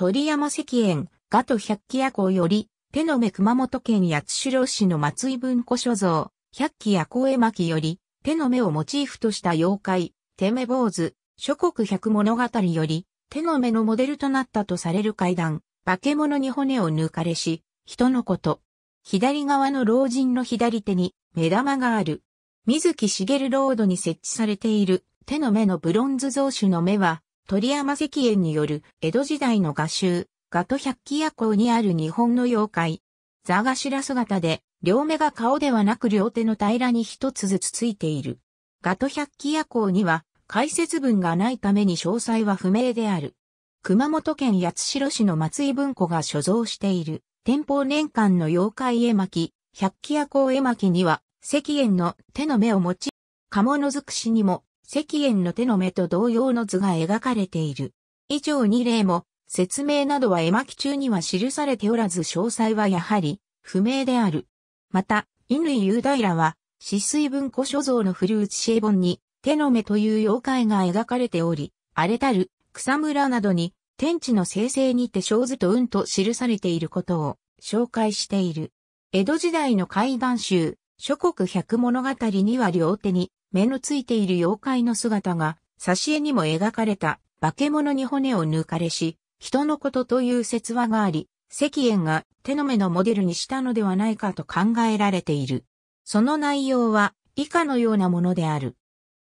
鳥山石園、ガト百鬼夜行より、手の目熊本県八代市の松井文庫所蔵、百鬼夜行絵巻より、手の目をモチーフとした妖怪、手目坊主、諸国百物語より、手の目のモデルとなったとされる階段、化け物に骨を抜かれし、人のこと。左側の老人の左手に目玉がある。水木しげるロードに設置されている手の目のブロンズ像種の目は鳥山石燕による江戸時代の画集、ガト百鬼夜行にある日本の妖怪。座頭姿で、両目が顔ではなく両手の平らに一つずつついている。ガト百鬼夜行には解説文がないために詳細は不明である。熊本県八代市の松井文庫が所蔵している天保年間の妖怪絵巻、百鬼夜行絵巻には石燕の手の目を持ち、鴨の尽くしにも石燕の手の目と同様の図が描かれている。以上2例も、説明などは絵巻中には記されておらず詳細はやはり不明である。また、犬雄平は、死水文庫所蔵の古内シェ本に、手の目という妖怪が描かれており、荒れたる草むらなどに、天地の生成にて小図と運と記されていることを紹介している。江戸時代の怪談集、諸国百物語には両手に目のついている妖怪の姿が、挿絵にも描かれた、化け物に骨を抜かれし、人のことという説話があり、石燕が手の目のモデルにしたのではないかと考えられている。その内容は以下のようなものである。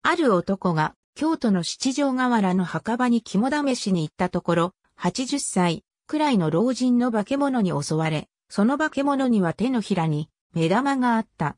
ある男が京都の七条河原の墓場に肝試しに行ったところ、80歳くらいの老人の化け物に襲われ、その化け物には手のひらに目玉があった。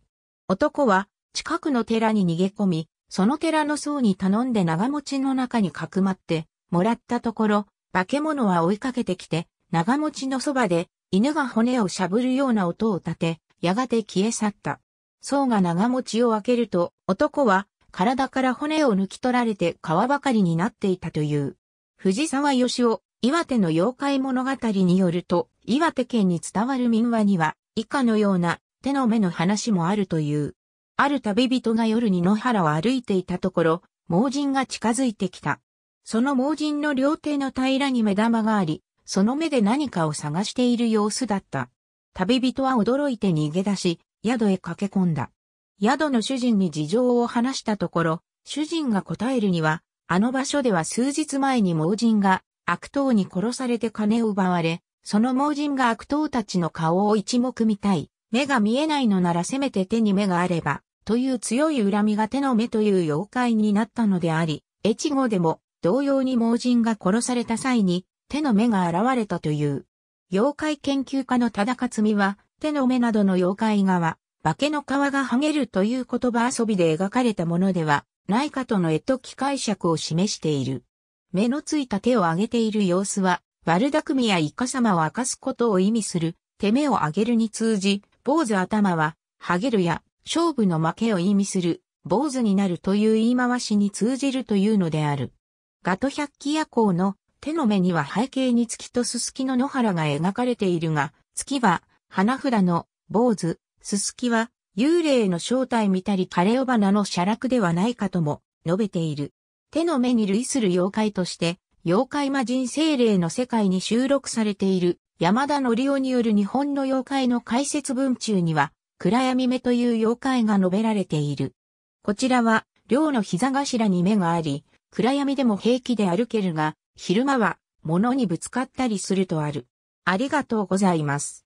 男は近くの寺に逃げ込み、その寺の僧に頼んで長持ちの中にかくまって、もらったところ、化け物は追いかけてきて、長持ちのそばで、犬が骨をしゃぶるような音を立て、やがて消え去った。僧が長持ちを開けると、男は体から骨を抜き取られて皮ばかりになっていたという。藤沢義夫、岩手の妖怪物語によると、岩手県に伝わる民話には、以下のような手の目の話もあるという。ある旅人が夜に野原を歩いていたところ、盲人が近づいてきた。その盲人の両手の平らに目玉があり、その目で何かを探している様子だった。旅人は驚いて逃げ出し、宿へ駆け込んだ。宿の主人に事情を話したところ、主人が答えるには、あの場所では数日前に盲人が悪党に殺されて金を奪われ、その盲人が悪党たちの顔を一目見たい。目が見えないのならせめて手に目があれば、という強い恨みが手の目という妖怪になったのであり、越後でも同様に盲人が殺された際に手の目が現れたという。妖怪研究家の忠勝美は手の目などの妖怪画は化けの皮が剥げるという言葉遊びで描かれたものではないかとの絵と機解釈を示している。目のついた手を上げている様子は、悪巧みやイカ様を明かすことを意味する、手目を上げるに通じ、坊主頭は、ハゲるや、勝負の負けを意味する、坊主になるという言い回しに通じるというのである。ガト百鬼夜行の手の目には背景に月とススキの野原が描かれているが、月は花札の坊主、ススキは幽霊の正体見たり枯れ尾花の写楽ではないかとも述べている。手の目に類する妖怪として、妖怪魔人精霊の世界に収録されている山田則夫による日本の妖怪の解説文中には、暗闇目という妖怪が述べられている。こちらは、両の膝頭に目があり、暗闇でも平気で歩けるが、昼間は物にぶつかったりするとある。ありがとうございます。